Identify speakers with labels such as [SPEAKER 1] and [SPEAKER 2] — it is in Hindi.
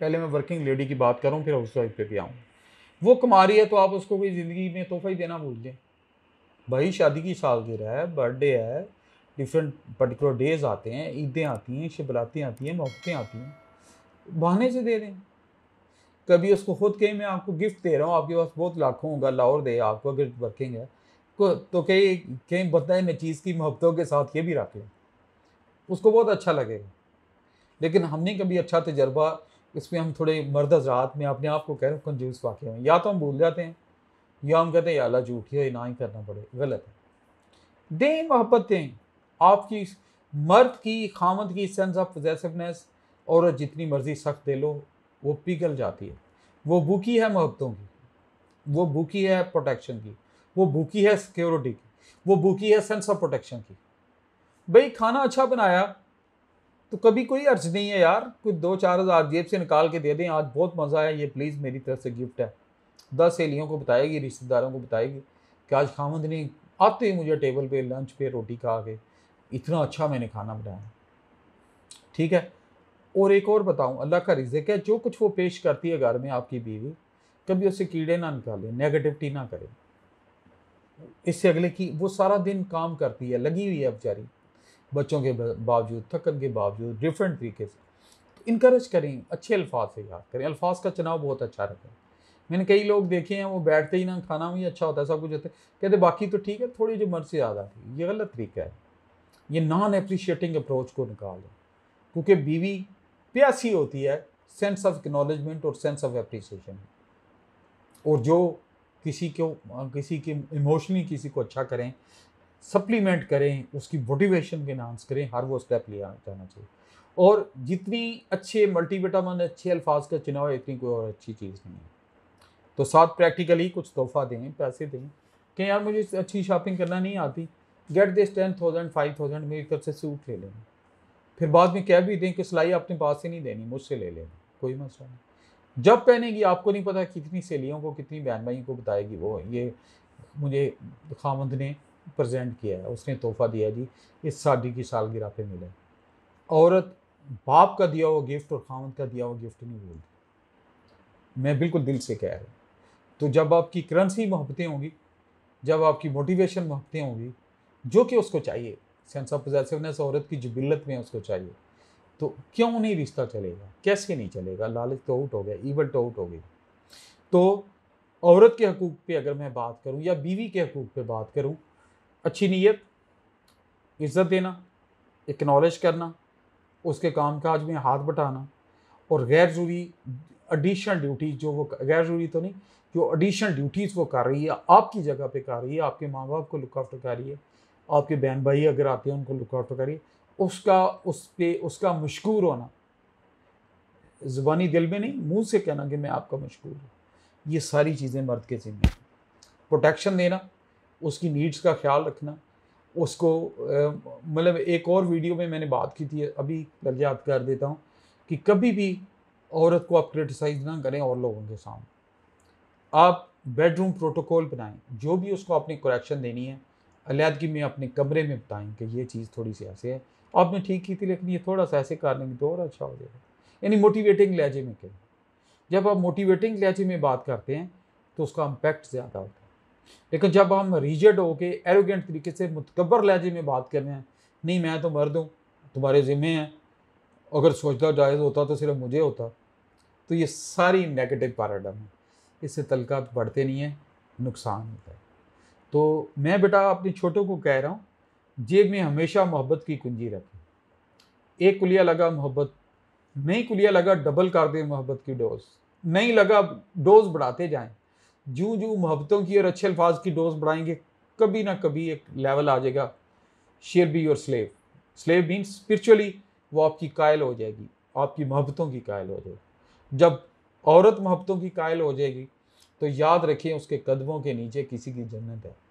[SPEAKER 1] पहले मैं वर्किंग लेडी की बात करूँ फिर हाउस वाइफ पर भी आऊँ वो कमा रही है तो आप उसको कोई ज़िंदगी में तोहफा ही देना भूल दें भाई शादी की सालगिरह है बर्थडे है डिफरेंट पर्टिकुलर डेज आते हैं ईदें आती हैं शिबरातें आती हैं मोहब्बतें आती हैं बहाने से दे दें कभी उसको खुद कहीं मैं आपको गिफ्ट दे रहा हूँ आपके पास बहुत लाखों होगा लाहौर दे आपको अगर वर्किंग है तो कहीं कहीं बताए चीज़ की मोहब्बतों के साथ ये भी रख लें उसको बहुत अच्छा लगेगा लेकिन हमने कभी अच्छा तजर्बा इसमें हम थोड़े मर्द हजरात में अपने आप को कह रहे हैं कंजूस वाक्य में या तो हम भूल जाते हैं या हम कहते हैं अल्लाह झूठी है ना ही करना पड़े गलत है दें मोहब्बतें आपकी मर्द की खामद की सेंस ऑफ पोजेसिवनेस और जितनी मर्जी सख्त दे लो वो पिघल जाती है वो भूखी है मोहब्बतों की वो भूखी है प्रोटेक्शन की वो भूखी है सिक्योरिटी की वो भूखी है सेंस ऑफ प्रोटेक्शन की भाई खाना अच्छा बनाया तो कभी कोई अर्ज नहीं है यार कुछ दो चार हज़ार जेब से निकाल के दे दें आज बहुत मज़ा आया ये प्लीज़ मेरी तरफ से गिफ्ट है दस सहेलियों को बताएगी रिश्तेदारों को बताएगी कि आज खामद ने आते ही मुझे टेबल पे लंच पे रोटी खा के इतना अच्छा मैंने खाना बनाया ठीक है और एक और बताऊँ अल्लाह का रिजिक है जो कुछ वो पेश करती है घर में आपकी बीवी कभी उससे कीड़े ना निकाले नेगेटिविटी ना करे इससे अगले की वो सारा दिन काम करती है लगी हुई है बेचारी बच्चों के बावजूद थकन के बावजूद डिफरेंट तरीके से तो इनक्रेज करें अच्छे अल्फाज से याद करें अल्फाज का चुनाव बहुत अच्छा रखें मैंने कई लोग देखे हैं वो बैठते ही ना खाना भी अच्छा होता है सब कुछ होता है कहते बाकी तो ठीक है थोड़ी जो मर्जी याद आती है ये गलत तरीका है ये नॉन अप्रिशिएटिंग अप्रोच को निकाल दो क्योंकि बीवी प्यासी होती है सेंस ऑफ एक्नॉलेजमेंट और सेंस ऑफ अप्रिसिएशन और जो किसी को किसी के इमोशनली किसी को अच्छा करें सप्लीमेंट करें उसकी मोटिवेशन को इनहांस करें हर वो स्टेप लिया जाना चाहिए और जितनी अच्छे मल्टीविटामिन अच्छे अल्फाज का चुनाव है इतनी कोई और अच्छी चीज़ नहीं है तो साथ प्रैक्टिकली कुछ तोहफा दें पैसे दें कि यार मुझे अच्छी शॉपिंग करना नहीं आती get this ten thousand five thousand मेरी तरफ से सूट ले लें फिर बाद में कह भी दें कि सिलाई अपने पास से नहीं देनी मुझसे ले लेना कोई मसला नहीं जब पहनेगी आपको नहीं पता कितनी सहेलियों को कितनी बहन भाइयों को बताएगी वो ये मुझे खामद ने प्रजेंट किया है उसने तोहफा दिया जी इस शादी की सालगिरह पे मिले औरत बाप का दिया हुआ गिफ्ट और खामद का दिया हुआ गिफ्ट नहीं बोलती मैं बिल्कुल दिल से कह रहा हूँ तो जब आपकी करंसी मोहब्बतें होंगी जब आपकी मोटिवेशन मोहब्बतें होंगी जो कि उसको चाहिए सेंस ऑफ पोजेसिवनेस औरत की जबिलत में उसको चाहिए तो क्यों नहीं रिश्ता चलेगा कैसे नहीं चलेगा लालच तो आउट हो गया ईवल तो आउट हो गई तो औरत के हकूक़ पे अगर मैं बात करूं या बीवी के हकूक़ पे बात करूं अच्छी नीयत इज़्ज़त देना इक्नॉलेज करना उसके काम काज में हाथ बटाना और गैर ज़रूरी एडिशनल ड्यूटीज़ जो वो गैर ज़रूरी तो नहीं जो एडिशनल ड्यूटीज़ वो कर रही है आपकी जगह पे कर रही है आपके माँ बाप को लुक कर रही है आपके बहन भाई अगर आते हैं उनको लुक आउट कर रही है उसका उस पर उसका मशहूर होना ज़बानी दिल में नहीं मुँह से कहना कि मैं आपका मशहूर हूँ ये सारी चीज़ें मर्द के जिम्मे प्रोटेक्शन देना उसकी नीड्स का ख्याल रखना उसको मतलब एक और वीडियो में मैंने बात की थी अभी लग याद कर देता हूँ कि कभी भी औरत को आप क्रिटिसाइज़ ना करें और लोगों के सामने आप बेडरूम प्रोटोकॉल बनाएं जो भी उसको आपने करेक्शन देनी है अलहदगी में अपने कमरे में बताएं कि ये चीज़ थोड़ी सी ऐसे है आपने ठीक की थी लेकिन ये थोड़ा सा ऐसे कर लेंगे तो और अच्छा हो जाएगा यानी मोटिवेटिंग लहजे में कहें जब आप मोटिवेटिंग लहजे में बात करते हैं तो उसका इम्पेक्ट ज़्यादा होता है लेकिन जब हम रिजड होके एरोगेंट तरीके से मुतकबर लहजे में बात कर रहे हैं नहीं मैं तो मर्द हूँ तुम्हारे ज़िम्मे हैं अगर सोचता जायज़ होता तो सिर्फ मुझे होता तो ये सारी नेगेटिव पैराडम है इससे तलका बढ़ते नहीं है नुकसान होता है तो मैं बेटा अपने छोटों को कह रहा हूँ जेब में हमेशा मोहब्बत की कुंजी रखें एक कुलिया लगा मोहब्बत नहीं कुलिया लगा डबल कर दें मोहब्बत की डोज नहीं लगा डोज बढ़ाते जाएं जूँ जूँ मोहब्बतों की और अच्छे अल्फाज की डोज बढ़ाएंगे कभी ना कभी एक लेवल आ जाएगा she'll be your slave slave mean spiritually वो आपकी कायल हो जाएगी आपकी मोहब्बतों की कायल हो जाएगी जब औरत मोहब्बतों की कायल हो जाएगी तो याद रखें उसके कदमों के नीचे किसी की जन्नत है